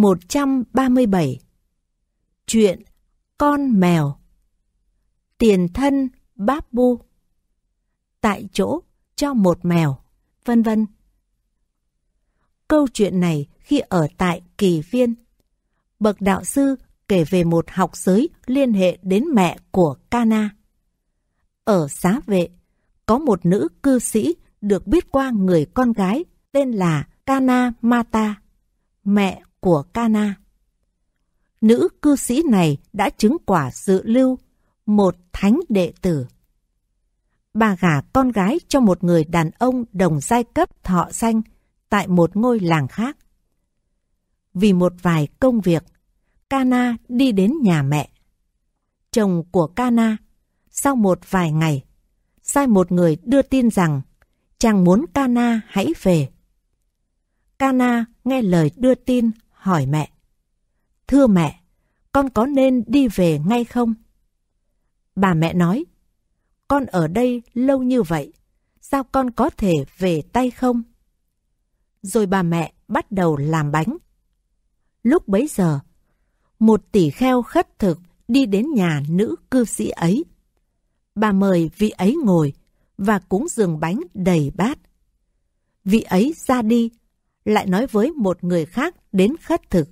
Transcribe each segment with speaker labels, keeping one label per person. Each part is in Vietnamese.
Speaker 1: 137 Chuyện Con Mèo Tiền thân Báp Bu Tại chỗ cho một mèo, vân vân. Câu chuyện này khi ở tại kỳ viên, bậc đạo sư kể về một học giới liên hệ đến mẹ của Kana. Ở xá vệ, có một nữ cư sĩ được biết qua người con gái tên là Kana Mata, mẹ của Cana. Nữ cư sĩ này đã chứng quả dự lưu, một thánh đệ tử. Bà gả con gái cho một người đàn ông đồng giai cấp thọ danh tại một ngôi làng khác. Vì một vài công việc, Cana đi đến nhà mẹ. Chồng của Cana, sau một vài ngày, sai một người đưa tin rằng chàng muốn Cana hãy về. Cana nghe lời đưa tin hỏi mẹ. Thưa mẹ, con có nên đi về ngay không? Bà mẹ nói, con ở đây lâu như vậy, sao con có thể về tay không? Rồi bà mẹ bắt đầu làm bánh. Lúc bấy giờ, một tỷ kheo khất thực đi đến nhà nữ cư sĩ ấy. Bà mời vị ấy ngồi và cúng dường bánh đầy bát. Vị ấy ra đi lại nói với một người khác đến khất thực.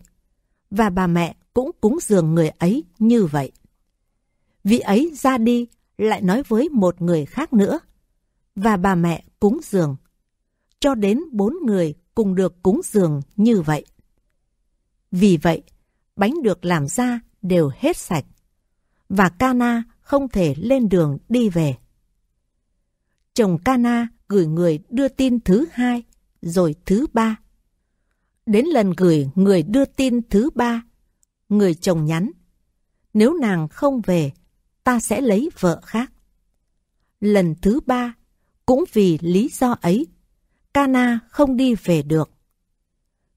Speaker 1: Và bà mẹ cũng cúng dường người ấy như vậy. Vị ấy ra đi, lại nói với một người khác nữa. Và bà mẹ cúng dường. Cho đến bốn người cùng được cúng dường như vậy. Vì vậy, bánh được làm ra đều hết sạch. Và Cana không thể lên đường đi về. Chồng Cana gửi người đưa tin thứ hai, rồi thứ ba Đến lần gửi người đưa tin thứ ba, người chồng nhắn, nếu nàng không về, ta sẽ lấy vợ khác. Lần thứ ba, cũng vì lý do ấy, Cana không đi về được.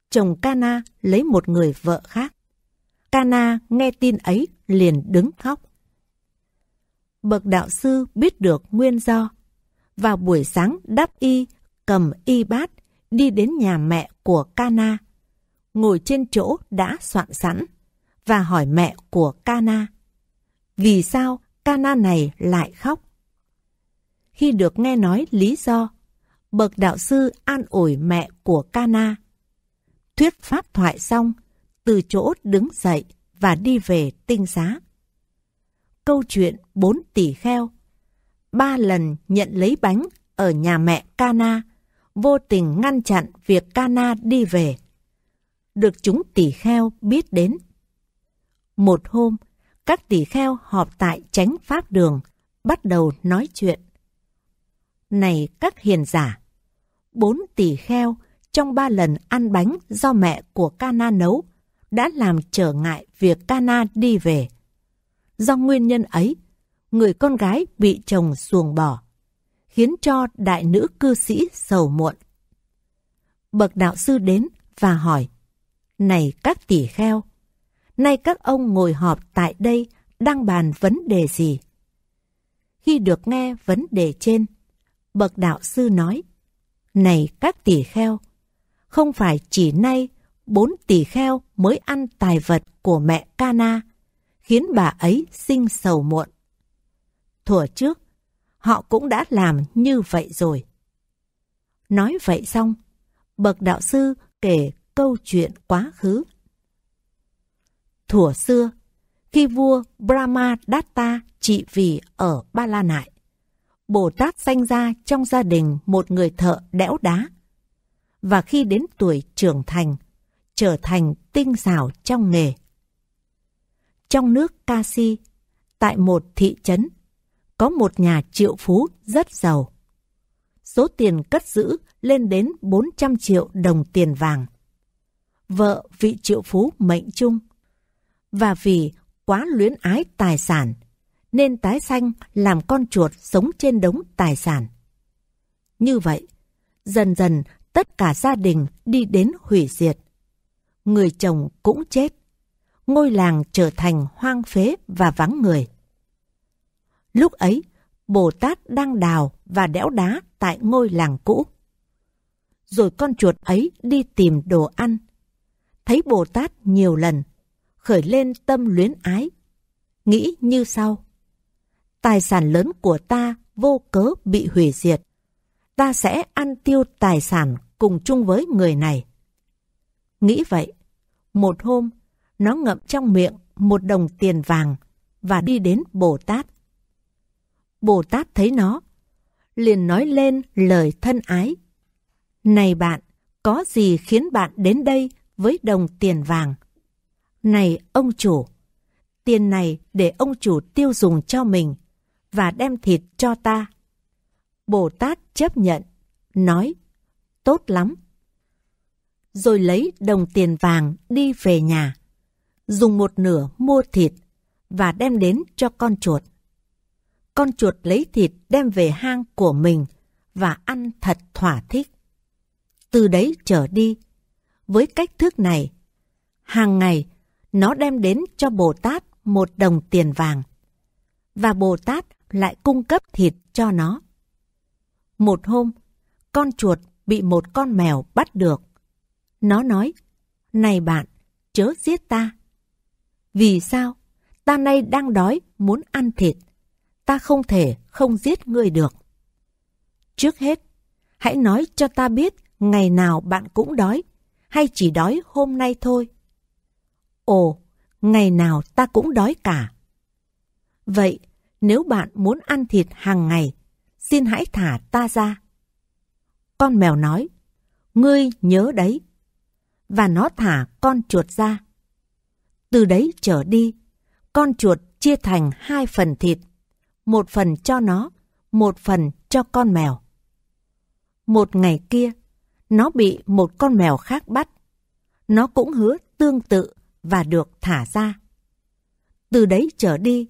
Speaker 1: Chồng Cana lấy một người vợ khác. Cana nghe tin ấy liền đứng khóc. Bậc đạo sư biết được nguyên do. Vào buổi sáng đắp y, cầm y bát, đi đến nhà mẹ của Kana, ngồi trên chỗ đã soạn sẵn và hỏi mẹ của Kana, vì sao Kana này lại khóc? Khi được nghe nói lý do, bậc đạo sư an ủi mẹ của Kana. Thuyết pháp thoại xong, từ chỗ đứng dậy và đi về tinh xá. Câu chuyện bốn tỷ kheo. Ba lần nhận lấy bánh ở nhà mẹ Kana vô tình ngăn chặn việc Cana đi về. Được chúng tỷ kheo biết đến. Một hôm, các tỷ kheo họp tại chánh pháp đường, bắt đầu nói chuyện. Này các hiền giả, bốn tỷ kheo trong ba lần ăn bánh do mẹ của Cana nấu đã làm trở ngại việc Cana đi về. Do nguyên nhân ấy, người con gái bị chồng xuồng bỏ khiến cho đại nữ cư sĩ sầu muộn. Bậc đạo sư đến và hỏi, Này các tỷ kheo, nay các ông ngồi họp tại đây đang bàn vấn đề gì? Khi được nghe vấn đề trên, bậc đạo sư nói, Này các tỷ kheo, không phải chỉ nay bốn tỷ kheo mới ăn tài vật của mẹ Cana, khiến bà ấy sinh sầu muộn. Thuở trước, họ cũng đã làm như vậy rồi. Nói vậy xong, bậc đạo sư kể câu chuyện quá khứ. Thủa xưa, khi vua Brahma Datta trị vì ở Ba La Nại, Bồ Tát sanh ra trong gia đình một người thợ đẽo đá. Và khi đến tuổi trưởng thành, trở thành tinh xảo trong nghề. Trong nước Kasi, tại một thị trấn, có một nhà triệu phú rất giàu. Số tiền cất giữ lên đến 400 triệu đồng tiền vàng. Vợ vị triệu phú mệnh chung. Và vì quá luyến ái tài sản, nên tái sanh làm con chuột sống trên đống tài sản. Như vậy, dần dần tất cả gia đình đi đến hủy diệt. Người chồng cũng chết. Ngôi làng trở thành hoang phế và vắng người. Lúc ấy, Bồ Tát đang đào và đẽo đá tại ngôi làng cũ. Rồi con chuột ấy đi tìm đồ ăn. Thấy Bồ Tát nhiều lần, khởi lên tâm luyến ái. Nghĩ như sau. Tài sản lớn của ta vô cớ bị hủy diệt. Ta sẽ ăn tiêu tài sản cùng chung với người này. Nghĩ vậy, một hôm, nó ngậm trong miệng một đồng tiền vàng và đi đến Bồ Tát. Bồ Tát thấy nó, liền nói lên lời thân ái. Này bạn, có gì khiến bạn đến đây với đồng tiền vàng? Này ông chủ, tiền này để ông chủ tiêu dùng cho mình và đem thịt cho ta. Bồ Tát chấp nhận, nói, tốt lắm. Rồi lấy đồng tiền vàng đi về nhà, dùng một nửa mua thịt và đem đến cho con chuột con chuột lấy thịt đem về hang của mình và ăn thật thỏa thích. Từ đấy trở đi, với cách thức này, hàng ngày nó đem đến cho Bồ Tát một đồng tiền vàng và Bồ Tát lại cung cấp thịt cho nó. Một hôm, con chuột bị một con mèo bắt được. Nó nói, này bạn, chớ giết ta. Vì sao? Ta nay đang đói, muốn ăn thịt ta không thể không giết ngươi được. Trước hết, hãy nói cho ta biết ngày nào bạn cũng đói, hay chỉ đói hôm nay thôi. Ồ, ngày nào ta cũng đói cả. Vậy, nếu bạn muốn ăn thịt hàng ngày, xin hãy thả ta ra. Con mèo nói, ngươi nhớ đấy. Và nó thả con chuột ra. Từ đấy trở đi, con chuột chia thành hai phần thịt một phần cho nó, một phần cho con mèo. Một ngày kia, nó bị một con mèo khác bắt. Nó cũng hứa tương tự và được thả ra. Từ đấy trở đi,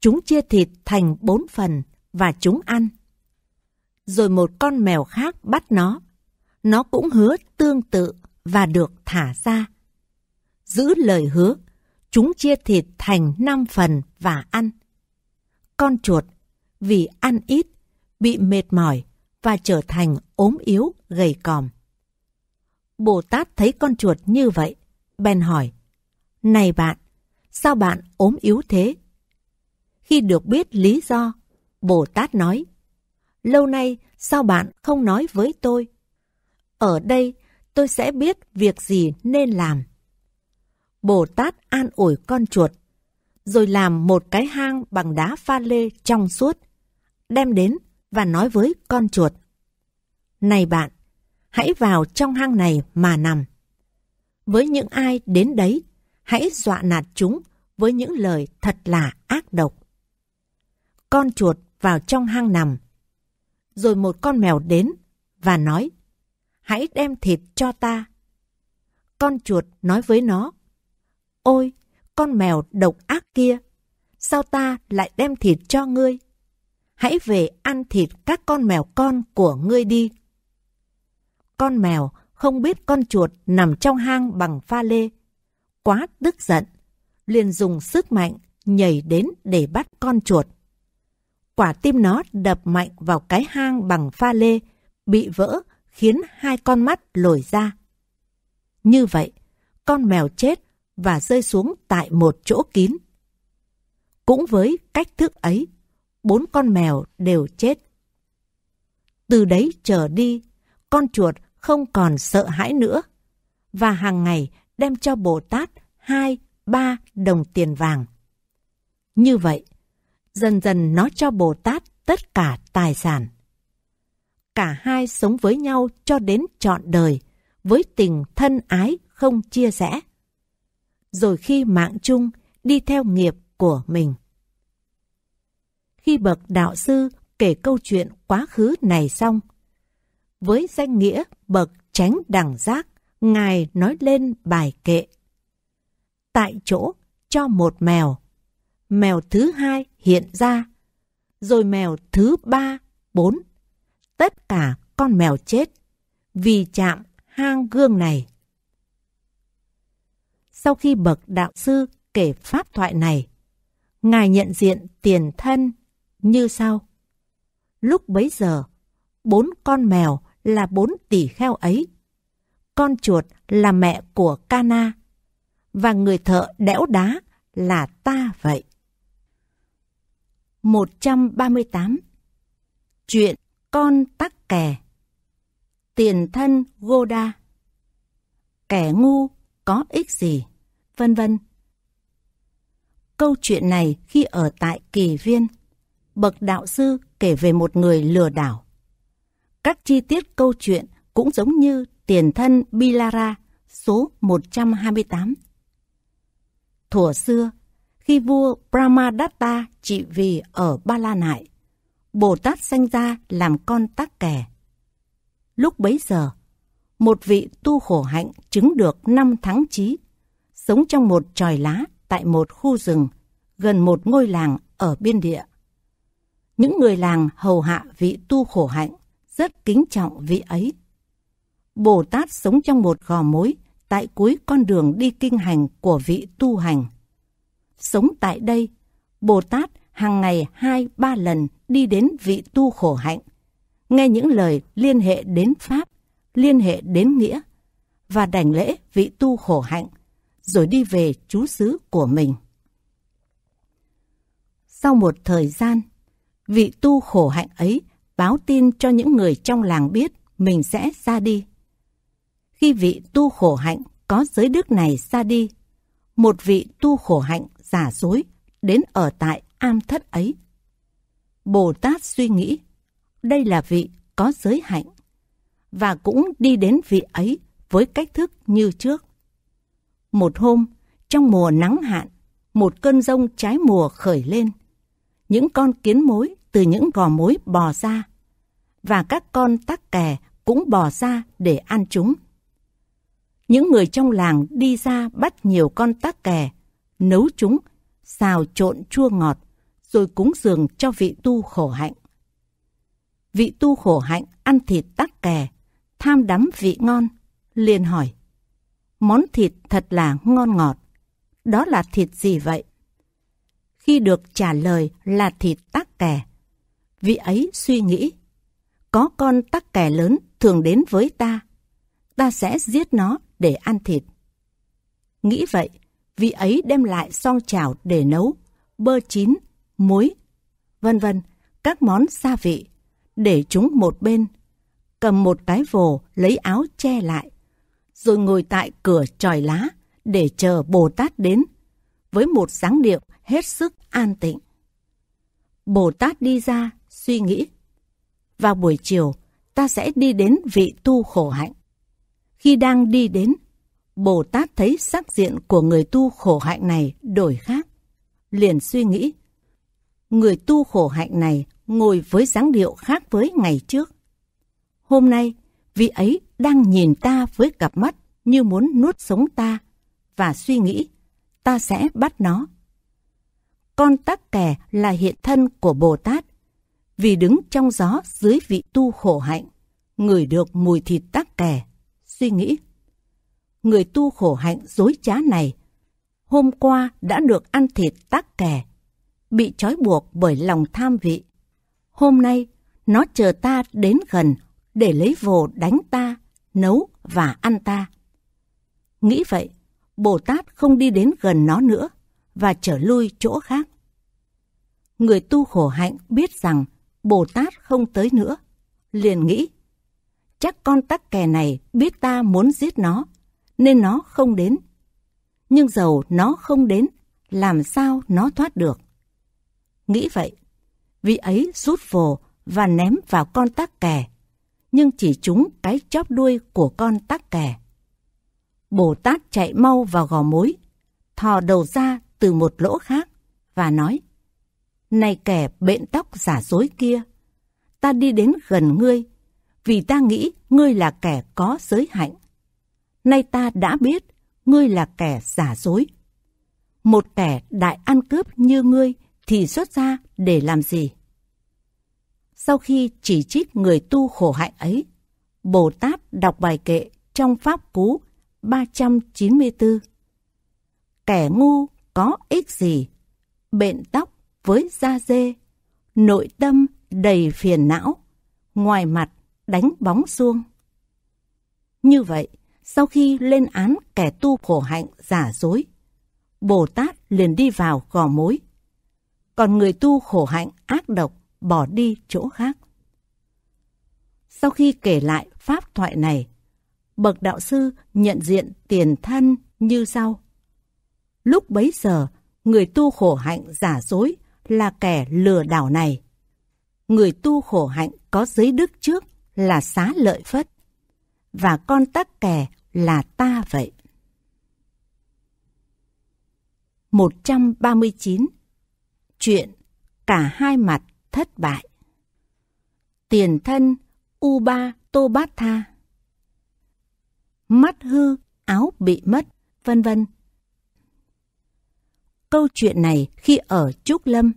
Speaker 1: chúng chia thịt thành bốn phần và chúng ăn. Rồi một con mèo khác bắt nó. Nó cũng hứa tương tự và được thả ra. Giữ lời hứa, chúng chia thịt thành năm phần và ăn con chuột vì ăn ít, bị mệt mỏi và trở thành ốm yếu, gầy còm. Bồ Tát thấy con chuột như vậy, bèn hỏi, Này bạn, sao bạn ốm yếu thế? Khi được biết lý do, Bồ Tát nói, Lâu nay sao bạn không nói với tôi? Ở đây tôi sẽ biết việc gì nên làm. Bồ Tát an ủi con chuột rồi làm một cái hang bằng đá pha lê trong suốt, đem đến và nói với con chuột. Này bạn, hãy vào trong hang này mà nằm. Với những ai đến đấy, hãy dọa nạt chúng với những lời thật là ác độc. Con chuột vào trong hang nằm. Rồi một con mèo đến và nói, hãy đem thịt cho ta. Con chuột nói với nó, ôi, con mèo độc ác kia, sao ta lại đem thịt cho ngươi? Hãy về ăn thịt các con mèo con của ngươi đi. Con mèo không biết con chuột nằm trong hang bằng pha lê. Quá tức giận, liền dùng sức mạnh nhảy đến để bắt con chuột. Quả tim nó đập mạnh vào cái hang bằng pha lê, bị vỡ khiến hai con mắt lồi ra. Như vậy, con mèo chết và rơi xuống tại một chỗ kín. Cũng với cách thức ấy, bốn con mèo đều chết. Từ đấy trở đi, con chuột không còn sợ hãi nữa và hàng ngày đem cho Bồ Tát hai ba đồng tiền vàng. Như vậy, dần dần nó cho Bồ Tát tất cả tài sản. Cả hai sống với nhau cho đến trọn đời, với tình thân ái không chia rẽ rồi khi mạng chung đi theo nghiệp của mình. Khi bậc đạo sư kể câu chuyện quá khứ này xong, với danh nghĩa bậc tránh đẳng giác, Ngài nói lên bài kệ. Tại chỗ cho một mèo, mèo thứ hai hiện ra, rồi mèo thứ ba, bốn. Tất cả con mèo chết vì chạm hang gương này sau khi bậc đạo sư kể pháp thoại này. Ngài nhận diện tiền thân như sau. Lúc bấy giờ, bốn con mèo là bốn tỷ kheo ấy. Con chuột là mẹ của Cana và người thợ đẽo đá là ta vậy. 138. Chuyện con tắc kè Tiền thân Goda Kẻ ngu có ích gì? vân vân. Câu chuyện này khi ở tại Kỳ Viên, bậc đạo sư kể về một người lừa đảo. Các chi tiết câu chuyện cũng giống như tiền thân Bilara số 128. Thủa xưa, khi vua Brahmadatta trị vì ở Ba La Nại, Bồ Tát sanh ra làm con tắc kè Lúc bấy giờ, một vị tu khổ hạnh chứng được năm tháng trí sống trong một tròi lá tại một khu rừng, gần một ngôi làng ở biên địa. Những người làng hầu hạ vị tu khổ hạnh, rất kính trọng vị ấy. Bồ Tát sống trong một gò mối tại cuối con đường đi kinh hành của vị tu hành. Sống tại đây, Bồ Tát hàng ngày hai ba lần đi đến vị tu khổ hạnh, nghe những lời liên hệ đến Pháp, liên hệ đến nghĩa, và đảnh lễ vị tu khổ hạnh rồi đi về trú xứ của mình. Sau một thời gian, vị tu khổ hạnh ấy báo tin cho những người trong làng biết mình sẽ ra đi. Khi vị tu khổ hạnh có giới đức này ra đi, một vị tu khổ hạnh giả dối đến ở tại am thất ấy. Bồ Tát suy nghĩ, đây là vị có giới hạnh, và cũng đi đến vị ấy với cách thức như trước. Một hôm, trong mùa nắng hạn, một cơn rông trái mùa khởi lên. Những con kiến mối từ những gò mối bò ra, và các con tắc kè cũng bò ra để ăn chúng. Những người trong làng đi ra bắt nhiều con tắc kè, nấu chúng, xào trộn chua ngọt, rồi cúng dường cho vị tu khổ hạnh. Vị tu khổ hạnh ăn thịt tắc kè, tham đắm vị ngon, liền hỏi. Món thịt thật là ngon ngọt. Đó là thịt gì vậy? Khi được trả lời là thịt tắc kè. Vị ấy suy nghĩ, có con tắc kè lớn thường đến với ta. Ta sẽ giết nó để ăn thịt. Nghĩ vậy, vị ấy đem lại song chảo để nấu, bơ chín, muối, vân vân, các món gia vị, để chúng một bên. Cầm một cái vồ lấy áo che lại, rồi ngồi tại cửa tròi lá để chờ Bồ Tát đến, với một dáng điệu hết sức an tịnh. Bồ Tát đi ra, suy nghĩ. Vào buổi chiều, ta sẽ đi đến vị tu khổ hạnh. Khi đang đi đến, Bồ Tát thấy sắc diện của người tu khổ hạnh này đổi khác. Liền suy nghĩ, người tu khổ hạnh này ngồi với dáng điệu khác với ngày trước. Hôm nay, vị ấy đang nhìn ta với cặp mắt như muốn nuốt sống ta và suy nghĩ ta sẽ bắt nó. Con tắc kè là hiện thân của Bồ Tát vì đứng trong gió dưới vị tu khổ hạnh, người được mùi thịt tắc kè, suy nghĩ. Người tu khổ hạnh dối trá này, hôm qua đã được ăn thịt tắc kè, bị trói buộc bởi lòng tham vị. Hôm nay, nó chờ ta đến gần để lấy vồ đánh ta nấu và ăn ta. Nghĩ vậy, Bồ Tát không đi đến gần nó nữa và trở lui chỗ khác. Người tu khổ hạnh biết rằng Bồ Tát không tới nữa, liền nghĩ chắc con tắc kè này biết ta muốn giết nó, nên nó không đến. Nhưng dầu nó không đến, làm sao nó thoát được? Nghĩ vậy, vị ấy rút vồ và ném vào con tắc kè nhưng chỉ trúng cái chóp đuôi của con tắc kè. Bồ Tát chạy mau vào gò mối, thò đầu ra từ một lỗ khác và nói Này kẻ bện tóc giả dối kia, ta đi đến gần ngươi vì ta nghĩ ngươi là kẻ có giới hạnh. Nay ta đã biết ngươi là kẻ giả dối. Một kẻ đại ăn cướp như ngươi thì xuất ra để làm gì? sau khi chỉ trích người tu khổ hạnh ấy. Bồ Tát đọc bài kệ trong Pháp Cú 394. Kẻ ngu có ích gì? Bện tóc với da dê, nội tâm đầy phiền não, ngoài mặt đánh bóng xuông. Như vậy, sau khi lên án kẻ tu khổ hạnh giả dối, Bồ Tát liền đi vào gò mối. Còn người tu khổ hạnh ác độc bỏ đi chỗ khác. Sau khi kể lại pháp thoại này, bậc đạo sư nhận diện tiền thân như sau. Lúc bấy giờ, người tu khổ hạnh giả dối là kẻ lừa đảo này. Người tu khổ hạnh có giới đức trước là xá lợi phất. Và con tắc kè là ta vậy. 139. Chuyện cả hai mặt thất bại. Tiền thân Uba Tobatha Mắt hư, áo bị mất, vân vân. Câu chuyện này khi ở Trúc Lâm,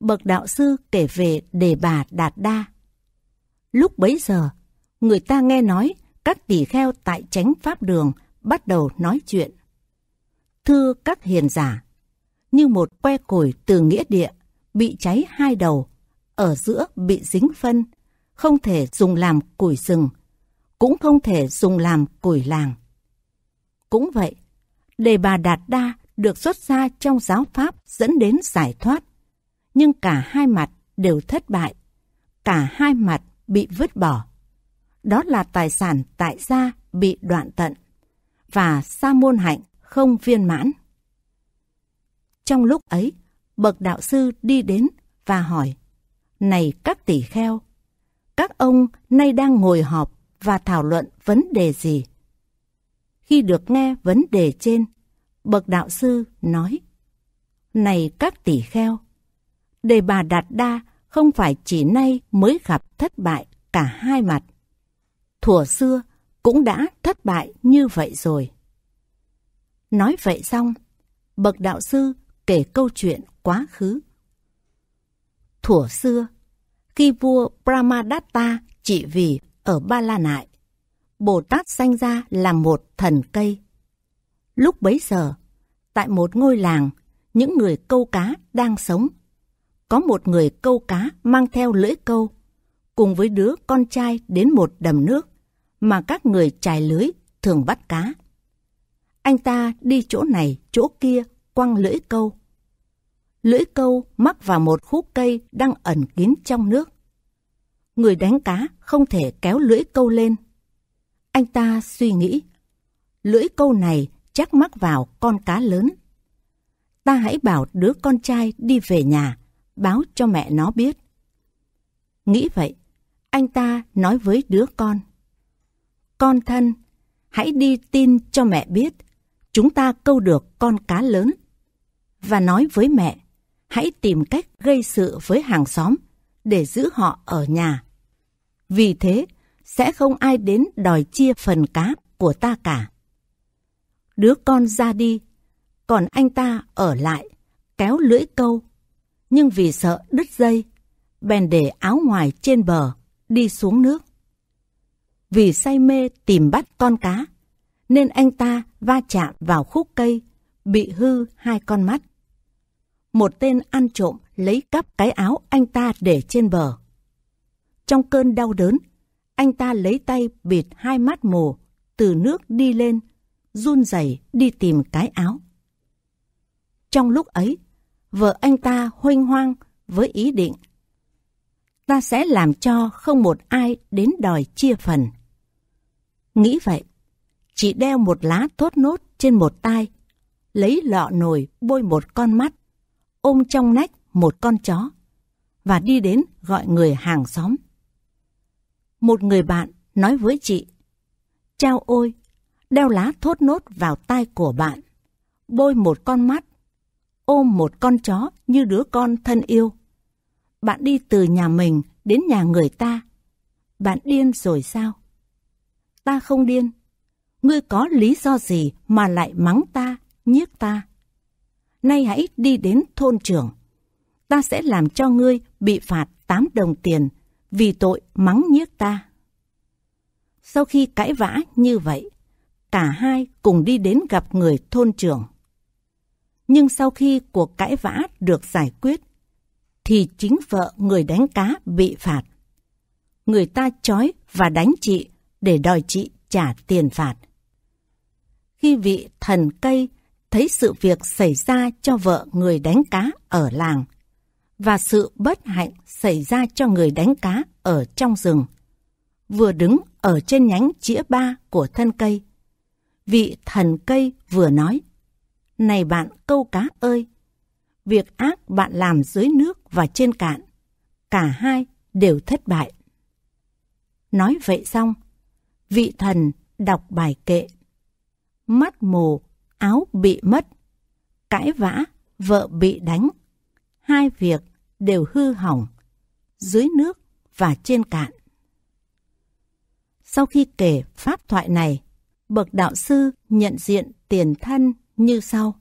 Speaker 1: bậc đạo sư kể về đề bà Đạt Đa. Lúc bấy giờ, người ta nghe nói các tỷ kheo tại chánh pháp đường bắt đầu nói chuyện. Thưa các hiền giả, như một que củi từ nghĩa địa bị cháy hai đầu ở giữa bị dính phân, không thể dùng làm củi rừng, cũng không thể dùng làm củi làng. Cũng vậy, đề bà Đạt Đa được xuất ra trong giáo pháp dẫn đến giải thoát, nhưng cả hai mặt đều thất bại, cả hai mặt bị vứt bỏ. Đó là tài sản tại gia bị đoạn tận và sa môn hạnh không viên mãn. Trong lúc ấy, bậc đạo sư đi đến và hỏi này các tỷ kheo, các ông nay đang ngồi họp và thảo luận vấn đề gì? Khi được nghe vấn đề trên, bậc đạo sư nói, Này các tỷ kheo, đề bà Đạt Đa không phải chỉ nay mới gặp thất bại cả hai mặt. Thủa xưa cũng đã thất bại như vậy rồi. Nói vậy xong, bậc đạo sư kể câu chuyện quá khứ thuở xưa, khi vua Brahmadatta trị vì ở Ba La Nại, Bồ Tát sanh ra là một thần cây. Lúc bấy giờ, tại một ngôi làng, những người câu cá đang sống. Có một người câu cá mang theo lưỡi câu, cùng với đứa con trai đến một đầm nước mà các người trải lưới thường bắt cá. Anh ta đi chỗ này, chỗ kia, quăng lưỡi câu lưỡi câu mắc vào một khúc cây đang ẩn kín trong nước. Người đánh cá không thể kéo lưỡi câu lên. Anh ta suy nghĩ, lưỡi câu này chắc mắc vào con cá lớn. Ta hãy bảo đứa con trai đi về nhà, báo cho mẹ nó biết. Nghĩ vậy, anh ta nói với đứa con. Con thân, hãy đi tin cho mẹ biết, chúng ta câu được con cá lớn. Và nói với mẹ, hãy tìm cách gây sự với hàng xóm để giữ họ ở nhà. Vì thế, sẽ không ai đến đòi chia phần cá của ta cả. Đứa con ra đi, còn anh ta ở lại, kéo lưỡi câu. Nhưng vì sợ đứt dây, bèn để áo ngoài trên bờ, đi xuống nước. Vì say mê tìm bắt con cá, nên anh ta va chạm vào khúc cây, bị hư hai con mắt một tên ăn trộm lấy cắp cái áo anh ta để trên bờ. Trong cơn đau đớn, anh ta lấy tay bịt hai mắt mù, từ nước đi lên, run rẩy đi tìm cái áo. Trong lúc ấy, vợ anh ta hoanh hoang với ý định ta sẽ làm cho không một ai đến đòi chia phần. Nghĩ vậy, chị đeo một lá thốt nốt trên một tay, lấy lọ nồi bôi một con mắt, ôm trong nách một con chó và đi đến gọi người hàng xóm. Một người bạn nói với chị, Chao ôi, đeo lá thốt nốt vào tai của bạn, bôi một con mắt, ôm một con chó như đứa con thân yêu. Bạn đi từ nhà mình đến nhà người ta. Bạn điên rồi sao? Ta không điên. Ngươi có lý do gì mà lại mắng ta, nhiếc ta? nay hãy đi đến thôn trưởng. Ta sẽ làm cho ngươi bị phạt 8 đồng tiền vì tội mắng nhiếc ta. Sau khi cãi vã như vậy, cả hai cùng đi đến gặp người thôn trưởng. Nhưng sau khi cuộc cãi vã được giải quyết, thì chính vợ người đánh cá bị phạt. Người ta chói và đánh chị để đòi chị trả tiền phạt. Khi vị thần cây thấy sự việc xảy ra cho vợ người đánh cá ở làng và sự bất hạnh xảy ra cho người đánh cá ở trong rừng. Vừa đứng ở trên nhánh chĩa ba của thân cây, vị thần cây vừa nói, Này bạn câu cá ơi, việc ác bạn làm dưới nước và trên cạn, cả hai đều thất bại. Nói vậy xong, vị thần đọc bài kệ. Mắt mù áo bị mất, cãi vã, vợ bị đánh. Hai việc đều hư hỏng, dưới nước và trên cạn. Sau khi kể pháp thoại này, bậc đạo sư nhận diện tiền thân như sau.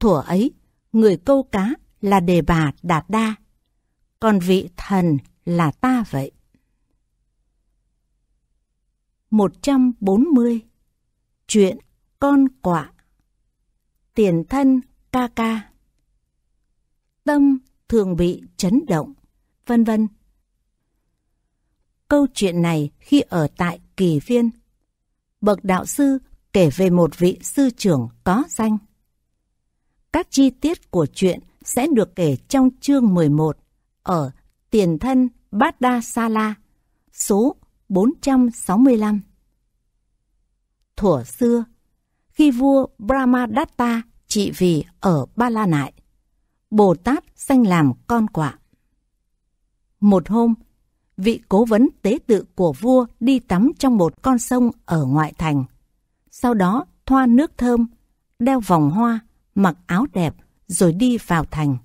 Speaker 1: Thủa ấy, người câu cá là đề bà Đạt Đa, còn vị thần là ta vậy. 140 Chuyện con quạ tiền thân ca ca tâm thường bị chấn động vân vân câu chuyện này khi ở tại kỳ viên bậc đạo sư kể về một vị sư trưởng có danh các chi tiết của chuyện sẽ được kể trong chương 11 ở Tiền thân Bát Đa Sa La, số 465. Thuở xưa, khi vua Brahmadatta trị vì ở Ba La Nại. Bồ Tát sanh làm con quạ. Một hôm, vị cố vấn tế tự của vua đi tắm trong một con sông ở ngoại thành. Sau đó thoa nước thơm, đeo vòng hoa, mặc áo đẹp rồi đi vào thành.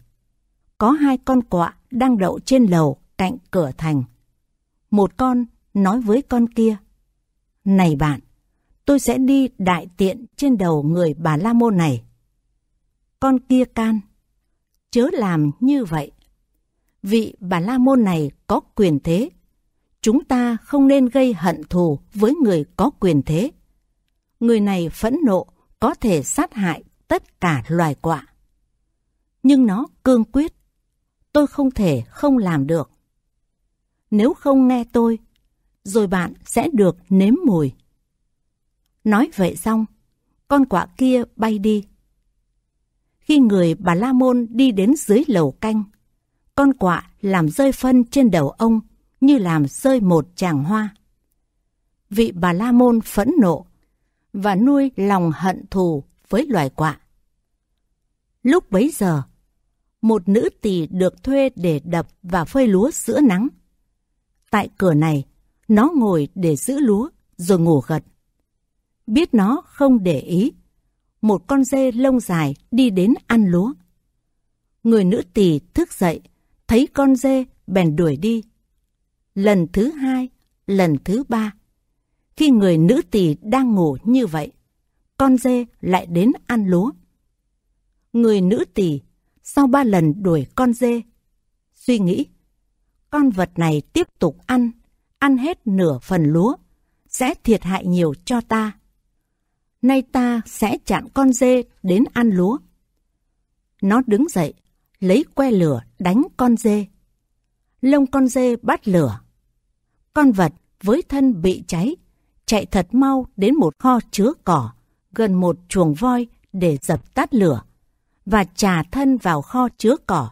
Speaker 1: Có hai con quạ đang đậu trên lầu cạnh cửa thành. Một con nói với con kia, Này bạn, tôi sẽ đi đại tiện trên đầu người bà La Môn này. Con kia can, chớ làm như vậy. Vị bà La Môn này có quyền thế. Chúng ta không nên gây hận thù với người có quyền thế. Người này phẫn nộ có thể sát hại tất cả loài quạ. Nhưng nó cương quyết. Tôi không thể không làm được. Nếu không nghe tôi, rồi bạn sẽ được nếm mùi Nói vậy xong, con quạ kia bay đi. Khi người bà La Môn đi đến dưới lầu canh, con quạ làm rơi phân trên đầu ông như làm rơi một chàng hoa. Vị bà La Môn phẫn nộ và nuôi lòng hận thù với loài quạ. Lúc bấy giờ, một nữ tỳ được thuê để đập và phơi lúa giữa nắng. Tại cửa này, nó ngồi để giữ lúa rồi ngủ gật biết nó không để ý. Một con dê lông dài đi đến ăn lúa. Người nữ tỳ thức dậy, thấy con dê bèn đuổi đi. Lần thứ hai, lần thứ ba. Khi người nữ tỳ đang ngủ như vậy, con dê lại đến ăn lúa. Người nữ tỳ sau ba lần đuổi con dê, suy nghĩ, con vật này tiếp tục ăn, ăn hết nửa phần lúa, sẽ thiệt hại nhiều cho ta nay ta sẽ chặn con dê đến ăn lúa. Nó đứng dậy, lấy que lửa đánh con dê. Lông con dê bắt lửa. Con vật với thân bị cháy, chạy thật mau đến một kho chứa cỏ, gần một chuồng voi để dập tắt lửa và trà thân vào kho chứa cỏ,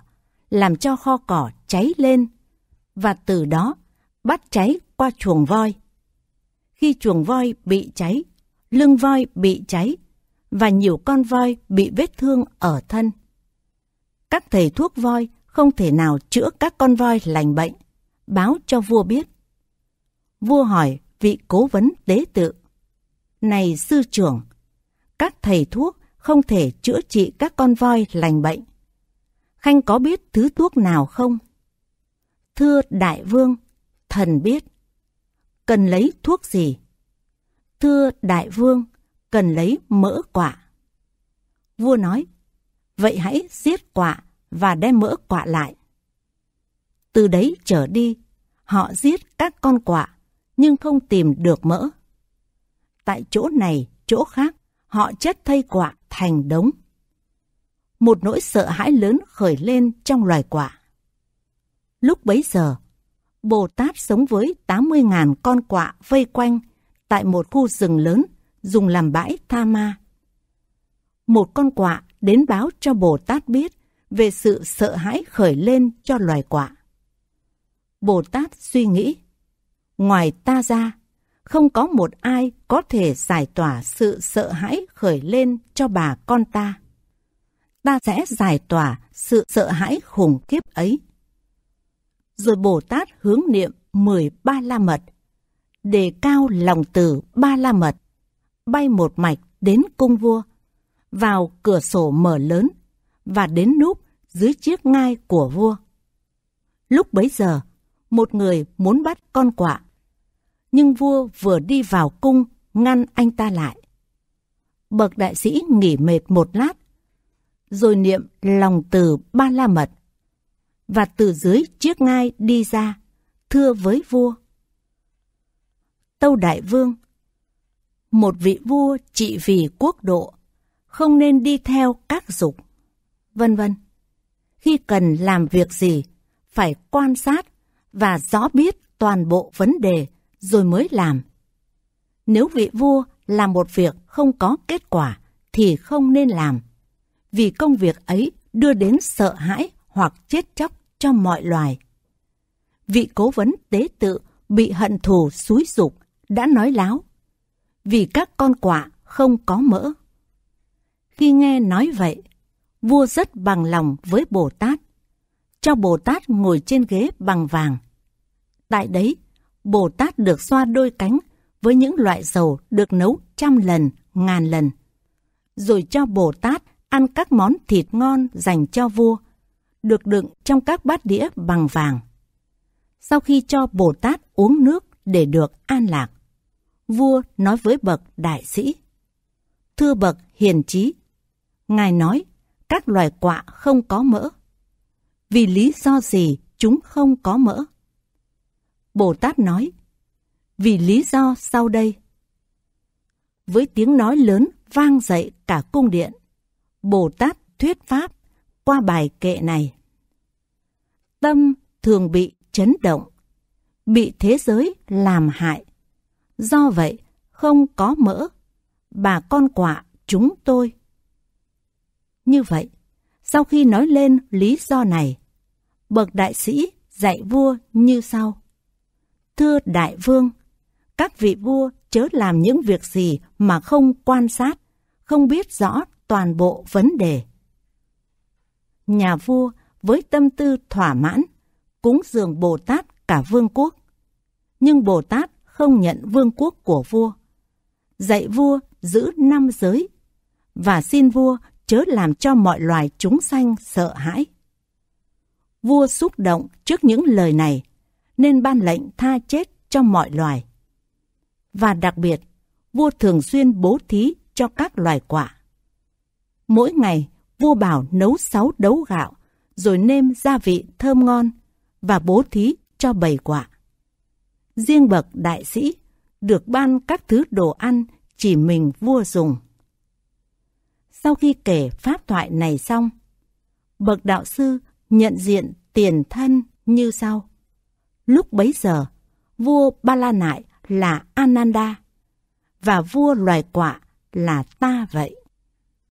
Speaker 1: làm cho kho cỏ cháy lên và từ đó bắt cháy qua chuồng voi. Khi chuồng voi bị cháy, lưng voi bị cháy và nhiều con voi bị vết thương ở thân. Các thầy thuốc voi không thể nào chữa các con voi lành bệnh, báo cho vua biết. Vua hỏi vị cố vấn tế tự. Này sư trưởng, các thầy thuốc không thể chữa trị các con voi lành bệnh. Khanh có biết thứ thuốc nào không? Thưa đại vương, thần biết. Cần lấy thuốc gì? Thưa đại vương, cần lấy mỡ quả. Vua nói, vậy hãy giết quả và đem mỡ quả lại. Từ đấy trở đi, họ giết các con quả, nhưng không tìm được mỡ. Tại chỗ này, chỗ khác, họ chất thây quả thành đống. Một nỗi sợ hãi lớn khởi lên trong loài quả. Lúc bấy giờ, Bồ Tát sống với 80.000 con quạ vây quanh tại một khu rừng lớn dùng làm bãi tha ma. Một con quạ đến báo cho Bồ Tát biết về sự sợ hãi khởi lên cho loài quạ. Bồ Tát suy nghĩ, ngoài ta ra, không có một ai có thể giải tỏa sự sợ hãi khởi lên cho bà con ta. Ta sẽ giải tỏa sự sợ hãi khủng khiếp ấy. Rồi Bồ Tát hướng niệm 13 la mật đề cao lòng từ ba la mật, bay một mạch đến cung vua, vào cửa sổ mở lớn và đến núp dưới chiếc ngai của vua. Lúc bấy giờ, một người muốn bắt con quạ, nhưng vua vừa đi vào cung ngăn anh ta lại. Bậc đại sĩ nghỉ mệt một lát, rồi niệm lòng từ ba la mật, và từ dưới chiếc ngai đi ra, thưa với vua. Tâu Đại Vương Một vị vua trị vì quốc độ, không nên đi theo các dục, vân vân. Khi cần làm việc gì, phải quan sát và rõ biết toàn bộ vấn đề rồi mới làm. Nếu vị vua làm một việc không có kết quả thì không nên làm, vì công việc ấy đưa đến sợ hãi hoặc chết chóc cho mọi loài. Vị cố vấn tế tự bị hận thù xúi dục đã nói láo vì các con quạ không có mỡ. Khi nghe nói vậy, vua rất bằng lòng với Bồ Tát, cho Bồ Tát ngồi trên ghế bằng vàng. Tại đấy, Bồ Tát được xoa đôi cánh với những loại dầu được nấu trăm lần, ngàn lần. Rồi cho Bồ Tát ăn các món thịt ngon dành cho vua, được đựng trong các bát đĩa bằng vàng. Sau khi cho Bồ Tát uống nước để được an lạc, vua nói với bậc đại sĩ. Thưa bậc hiền trí, ngài nói các loài quạ không có mỡ. Vì lý do gì chúng không có mỡ? Bồ Tát nói, vì lý do sau đây. Với tiếng nói lớn vang dậy cả cung điện, Bồ Tát thuyết pháp qua bài kệ này. Tâm thường bị chấn động, bị thế giới làm hại do vậy không có mỡ. Bà con quả chúng tôi. Như vậy, sau khi nói lên lý do này, bậc đại sĩ dạy vua như sau. Thưa đại vương, các vị vua chớ làm những việc gì mà không quan sát, không biết rõ toàn bộ vấn đề. Nhà vua với tâm tư thỏa mãn, cúng dường Bồ Tát cả vương quốc. Nhưng Bồ Tát không nhận vương quốc của vua. Dạy vua giữ năm giới và xin vua chớ làm cho mọi loài chúng sanh sợ hãi. Vua xúc động trước những lời này nên ban lệnh tha chết cho mọi loài. Và đặc biệt, vua thường xuyên bố thí cho các loài quả. Mỗi ngày, vua bảo nấu sáu đấu gạo rồi nêm gia vị thơm ngon và bố thí cho bảy quả riêng bậc đại sĩ được ban các thứ đồ ăn chỉ mình vua dùng. Sau khi kể pháp thoại này xong, bậc đạo sư nhận diện tiền thân như sau. Lúc bấy giờ, vua Ba La Nại là Ananda và vua loài quạ là ta vậy.